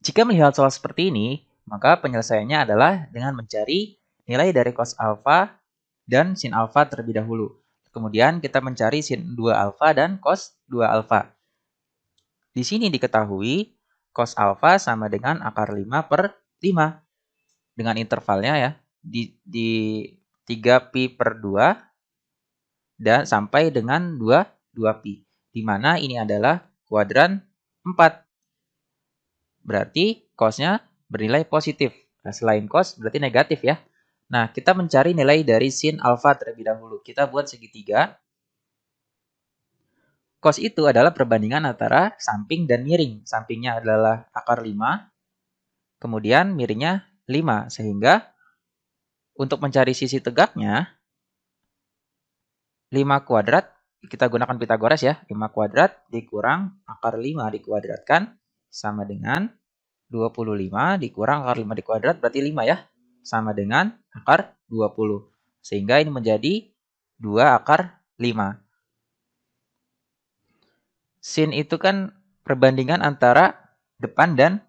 Jika melihat soal seperti ini, maka penyelesaiannya adalah dengan mencari nilai dari cos alfa dan sin alfa terlebih dahulu. Kemudian kita mencari sin 2 alfa dan cos 2 alfa. Di sini diketahui cos alfa sama dengan akar 5 per 5. Dengan intervalnya ya, di, di 3pi per 2 dan sampai dengan 2, 2pi. Di mana ini adalah kuadran 4. Berarti kosnya bernilai positif. Nah, selain kos, berarti negatif ya. Nah, kita mencari nilai dari sin alfa terlebih dahulu. Kita buat segitiga. Kos itu adalah perbandingan antara samping dan miring. Sampingnya adalah akar 5, kemudian miringnya 5. Sehingga untuk mencari sisi tegaknya, 5 kuadrat, kita gunakan Pitagoras ya, 5 kuadrat dikurang akar 5 dikuadratkan, sama dengan 25 dikurang akar 5 di kuadrat berarti 5 ya. Sama dengan akar 20. Sehingga ini menjadi 2 akar 5. Sin itu kan perbandingan antara depan dan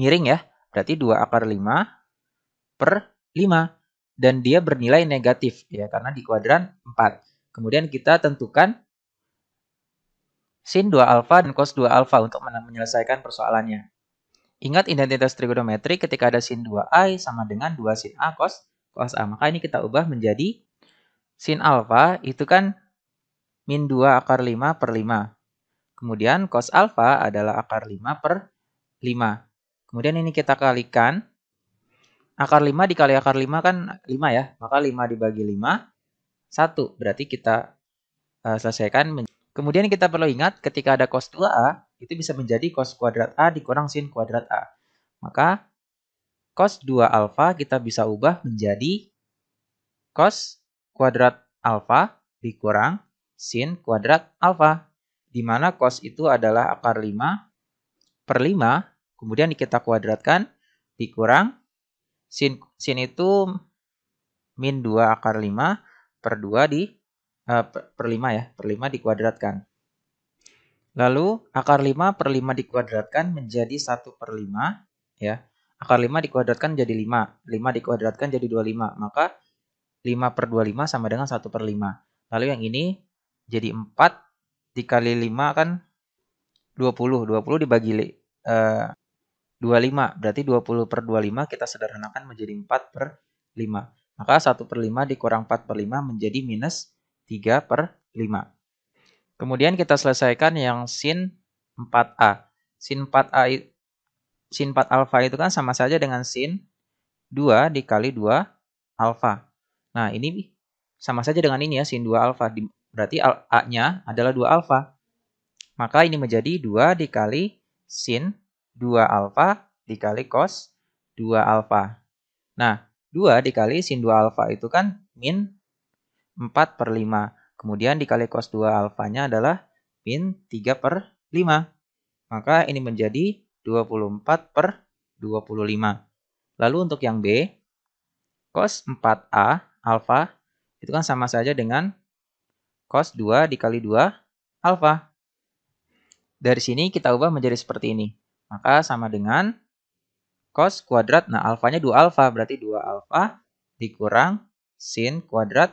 miring ya. Berarti 2 akar 5 per 5. Dan dia bernilai negatif ya karena di kuadran 4. Kemudian kita tentukan sin 2 alfa dan cos 2 alfa untuk menyelesaikan persoalannya. Ingat identitas trigonometri ketika ada sin 2i sama dengan 2 sin a cos cos a. Maka ini kita ubah menjadi sin alfa itu kan min 2 akar 5 per 5. Kemudian cos alfa adalah akar 5 per 5. Kemudian ini kita kalikan. Akar 5 dikali akar 5 kan 5 ya. Maka 5 dibagi 5, 1. Berarti kita uh, selesaikan menjadi Kemudian kita perlu ingat ketika ada cos 2A, itu bisa menjadi cos kuadrat A dikurang sin kuadrat A. Maka cos 2 alfa kita bisa ubah menjadi cos kuadrat alfa dikurang sin kuadrat alfa. Di mana cos itu adalah akar 5 per 5, kemudian kita kuadratkan dikurang sin, sin itu min 2 akar 5 per 2 di Eh, per 5 ya, per 5 dikuadratkan. Lalu akar 5 per 5 dikuadratkan menjadi 1 per 5 ya. Akar 5 dikuadratkan jadi 5, 5 dikuadratkan jadi 25, maka 5 per 25 sama dengan 1 per 5. Lalu yang ini jadi 4 dikali 5 kan 20, 20 dibagi eh, uh, 25, berarti 20 per 25 kita sederhanakan menjadi 4 per 5. Maka 1 per 5 dikurang 4 per 5 menjadi minus 5. 3 per 5. Kemudian kita selesaikan yang sin 4A. Sin 4A sin 4 alfa itu kan sama saja dengan sin 2 dikali 2 alfa. Nah, ini sama saja dengan ini ya, sin 2 alfa. Berarti A-nya adalah 2 alfa. Maka ini menjadi 2 dikali sin 2 alfa dikali cos 2 alfa. Nah, 2 dikali sin 2 alfa itu kan min 4 per 5. Kemudian dikali cos 2 alfanya adalah min 3 per 5. Maka ini menjadi 24 per 25. Lalu untuk yang B, cos 4A alfa itu kan sama saja dengan cos 2 dikali 2 alfa. Dari sini kita ubah menjadi seperti ini. Maka sama dengan cos kuadrat. Nah, alfanya 2 alfa, berarti 2 alfa dikurang sin kuadrat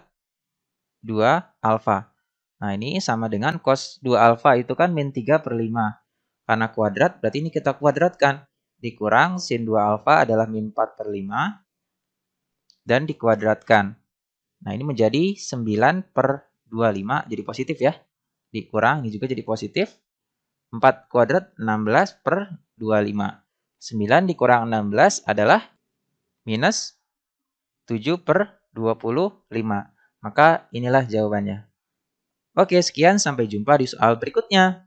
2 alfa. Nah, ini sama dengan cos 2 alfa itu kan min 3 per 5. Karena kuadrat, berarti ini kita kuadratkan. Dikurang sin 2 alfa adalah min 4 per 5. Dan dikuadratkan. Nah, ini menjadi 9 per 25, jadi positif ya. Dikurang, ini juga jadi positif. 4 kuadrat 16 per 25. 9 dikurang 16 adalah minus 7 per 25. Maka inilah jawabannya. Oke, sekian sampai jumpa di soal berikutnya.